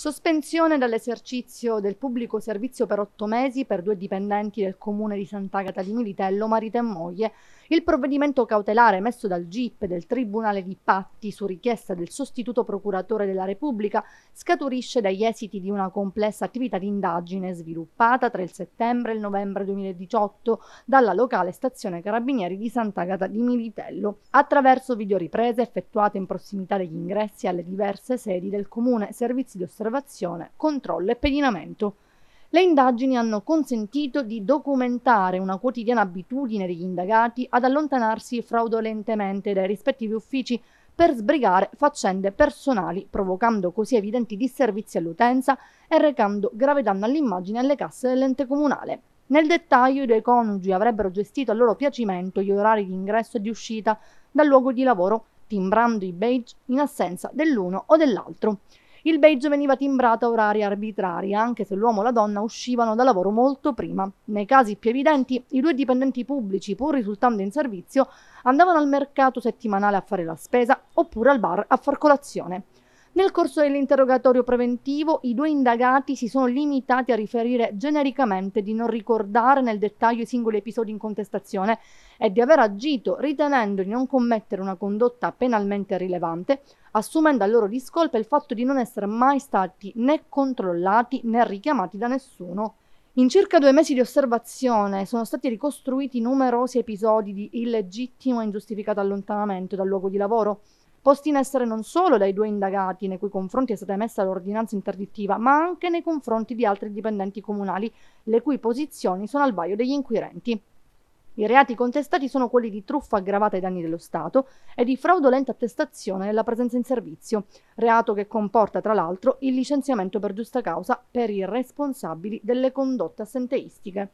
Sospensione dall'esercizio del pubblico servizio per otto mesi per due dipendenti del comune di Sant'Agata di Militello, marito e moglie, il provvedimento cautelare emesso dal GIP del Tribunale di Patti su richiesta del sostituto procuratore della Repubblica scaturisce dagli esiti di una complessa attività di indagine sviluppata tra il settembre e il novembre 2018 dalla locale stazione Carabinieri di Sant'Agata di Militello, attraverso videoriprese effettuate in prossimità degli ingressi alle diverse sedi del Comune, servizi di osservazione, controllo e pedinamento. Le indagini hanno consentito di documentare una quotidiana abitudine degli indagati ad allontanarsi fraudolentemente dai rispettivi uffici per sbrigare faccende personali, provocando così evidenti disservizi all'utenza e recando grave danno all'immagine e alle casse dell'ente comunale. Nel dettaglio i due coniugi avrebbero gestito a loro piacimento gli orari di ingresso e di uscita dal luogo di lavoro, timbrando i beige in assenza dell'uno o dell'altro. Il beige veniva timbrato a orari arbitrari, anche se l'uomo e la donna uscivano da lavoro molto prima. Nei casi più evidenti, i due dipendenti pubblici, pur risultando in servizio, andavano al mercato settimanale a fare la spesa oppure al bar a far colazione. Nel corso dell'interrogatorio preventivo i due indagati si sono limitati a riferire genericamente di non ricordare nel dettaglio i singoli episodi in contestazione e di aver agito ritenendo di non commettere una condotta penalmente rilevante, assumendo a loro discolpa il fatto di non essere mai stati né controllati né richiamati da nessuno. In circa due mesi di osservazione sono stati ricostruiti numerosi episodi di illegittimo e ingiustificato allontanamento dal luogo di lavoro, posti in essere non solo dai due indagati nei cui confronti è stata emessa l'ordinanza interdittiva, ma anche nei confronti di altri dipendenti comunali, le cui posizioni sono al vaio degli inquirenti. I reati contestati sono quelli di truffa aggravata ai danni dello Stato e di fraudolenta attestazione della presenza in servizio, reato che comporta tra l'altro il licenziamento per giusta causa per i responsabili delle condotte assenteistiche.